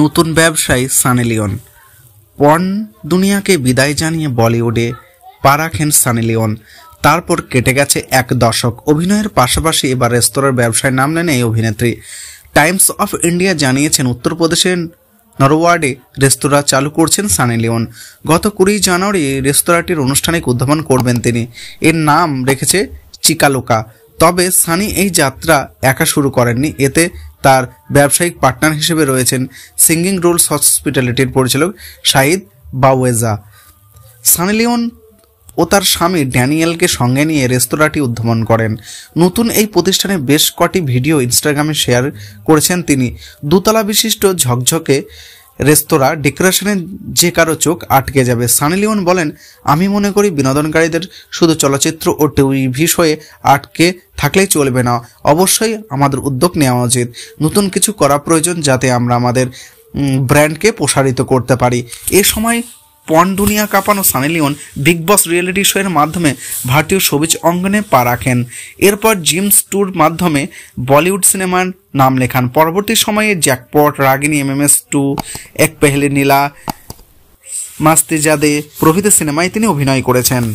নতুন ব্যবসায়ী সানেলিয়ন পর্ন দুনিয়াকে বিদায় জানিয়ে বলিউডে পা রাখেন সানেলিয়ন তারপর কেটে গেছে এক দশক অভিনয়ের পাশাপাশি এবার রেস্তোরাঁর ব্যবসায় নামলেন এই অভিনেত্রী টাইমস অফ ইন্ডিয়া জানিয়েছেন উত্তরপ্রদেশের নরওয়ার্ডে রেস্তোরাঁ চালু করছেন সানি লিওন গত কুড়ি জানুয়ারি রেস্তোরাঁটির আনুষ্ঠানিক উদ্ভাবন করবেন তিনি এর নাম রেখেছে চিকালোকা তবে সানি এই যাত্রা একা শুরু করেননি এতে তার ব্যবসায়িক পার্টনার হিসেবে রয়েছেন সিঙ্গিং রোলস হসপিটালিটির পরিচালক শাহিদ বাওয়েজা সানিলিওন ও তার স্বামী ড্যানিয়েলকে সঙ্গে নিয়ে রেস্তোরাঁটি উদ্ভাবন করেন নতুন এই প্রতিষ্ঠানে বেশ কটি ভিডিও ইনস্টাগ্রামে শেয়ার করেছেন তিনি দুতলা বিশিষ্ট ঝকঝকে রেস্তোরাঁ ডেকোরেশনে যে কারো চোখ আটকে যাবে সানি লিওন বলেন আমি মনে করি বিনোদনকারীদের শুধু চলচ্চিত্র ও টিভি শোয়ে আটকে থাকলেই চলবে না অবশ্যই আমাদের উদ্যোগ নেওয়া উচিত নতুন কিছু করা প্রয়োজন যাতে আমরা আমাদের ব্র্যান্ডকে প্রসারিত করতে পারি এ সময় পন দুনিয়া কাঁপানো Sunny Leone Bigg Boss reality show এর মাধ্যমে ভারতীয় সবুজ অঙ্গনে পা রাখেন এরপর জিমস ট্যুর মাধ্যমে বলিউড সিনেমার নাম লেখান পরবর্তী সময়ে Jackpot Ragini M M S two Ek Paheli নীলা মাস্তিজাদে প্রভৃতি সিনেমায় তিনি অভিনয় করেছেন